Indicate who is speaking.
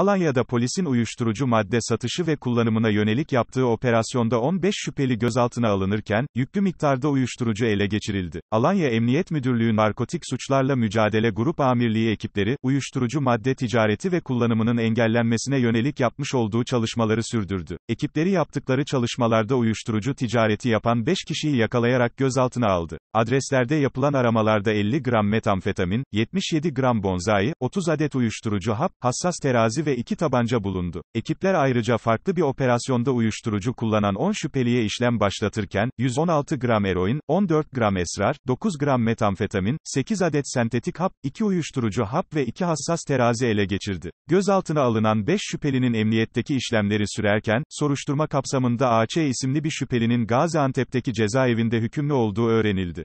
Speaker 1: Alanya'da polisin uyuşturucu madde satışı ve kullanımına yönelik yaptığı operasyonda 15 şüpheli gözaltına alınırken, yüklü miktarda uyuşturucu ele geçirildi. Alanya Emniyet Müdürlüğü Narkotik Suçlarla Mücadele Grup Amirliği ekipleri, uyuşturucu madde ticareti ve kullanımının engellenmesine yönelik yapmış olduğu çalışmaları sürdürdü. Ekipleri yaptıkları çalışmalarda uyuşturucu ticareti yapan 5 kişiyi yakalayarak gözaltına aldı. Adreslerde yapılan aramalarda 50 gram metamfetamin, 77 gram bonzai, 30 adet uyuşturucu hap, hassas terazi ve ve iki tabanca bulundu. Ekipler ayrıca farklı bir operasyonda uyuşturucu kullanan 10 şüpheliye işlem başlatırken, 116 gram eroin, 14 gram esrar, 9 gram metamfetamin, 8 adet sentetik hap, 2 uyuşturucu hap ve 2 hassas terazi ele geçirdi. Gözaltına alınan 5 şüphelinin emniyetteki işlemleri sürerken, soruşturma kapsamında AÇ isimli bir şüphelinin Gaziantep'teki cezaevinde hükümlü olduğu öğrenildi.